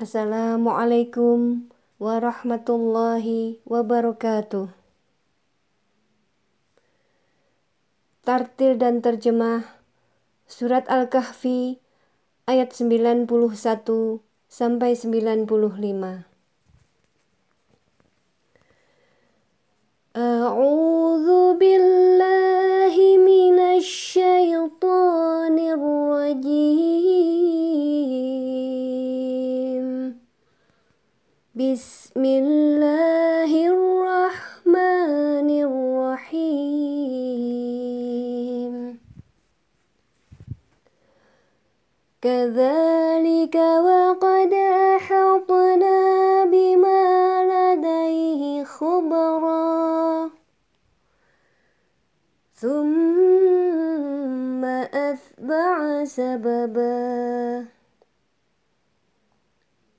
Assalamualaikum warahmatullahi wabarakatuh. Tartil dan terjemah Surat Al-Kahfi ayat 91 sampai 95. A'udzu billahi بسم الله الرحمن الرحيم كذلك وقد أحطنا بما لديه خبرا ثم أتبع سببا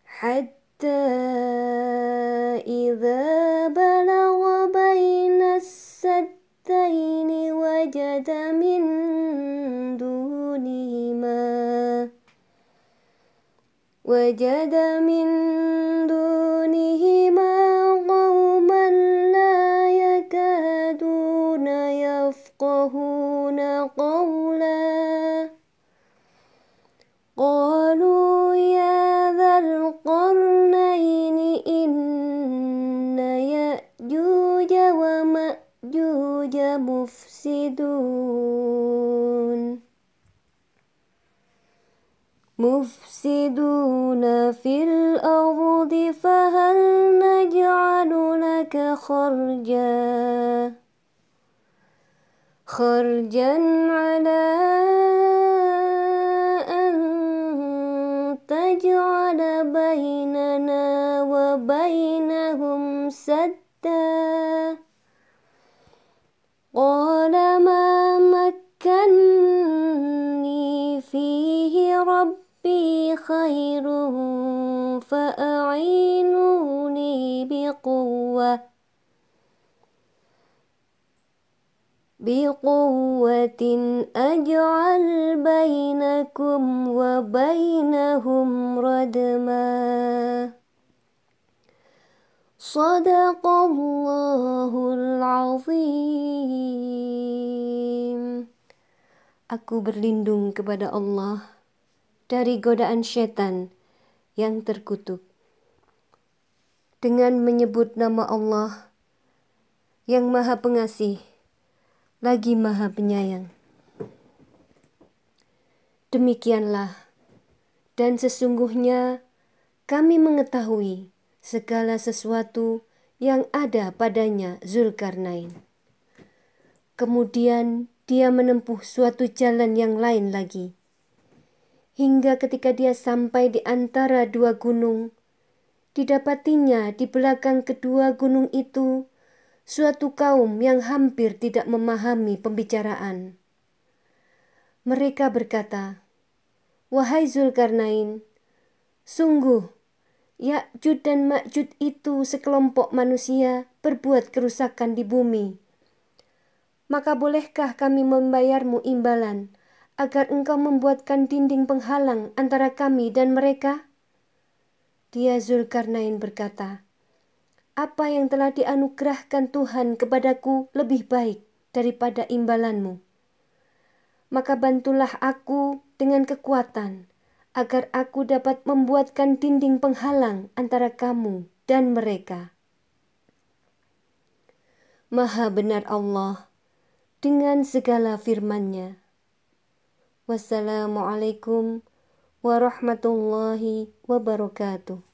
حتى حتى إذا بلغ بين السدين وجد من دونهما وجد من دونه الأرض مفسدون مفسدون في الأرض فهل نجعل لك خرجا خرجا على أن تجعل بيننا وبينهم سدا قال ما مكني فيه ربي خير فأعينوني بقوة بقوة أجعل بينكم وبينهم ردماً Sadaqallahul العظيم Aku berlindung kepada Allah dari godaan setan yang terkutuk. Dengan menyebut nama Allah yang Maha Pengasih lagi Maha Penyayang. Demikianlah dan sesungguhnya kami mengetahui segala sesuatu yang ada padanya Zulkarnain. Kemudian dia menempuh suatu jalan yang lain lagi. Hingga ketika dia sampai di antara dua gunung, didapatinya di belakang kedua gunung itu suatu kaum yang hampir tidak memahami pembicaraan. Mereka berkata, "Wahai Zulkarnain, sungguh Ya'jud dan Ma'jud itu sekelompok manusia berbuat kerusakan di bumi. Maka bolehkah kami membayarmu imbalan agar engkau membuatkan dinding penghalang antara kami dan mereka? Dia Zulkarnain berkata, Apa yang telah dianugerahkan Tuhan kepadaku lebih baik daripada imbalanmu. Maka bantulah aku dengan kekuatan agar aku dapat membuatkan dinding penghalang antara kamu dan mereka. Maha benar Allah dengan segala firman-Nya. Wassalamualaikum warahmatullahi wabarakatuh.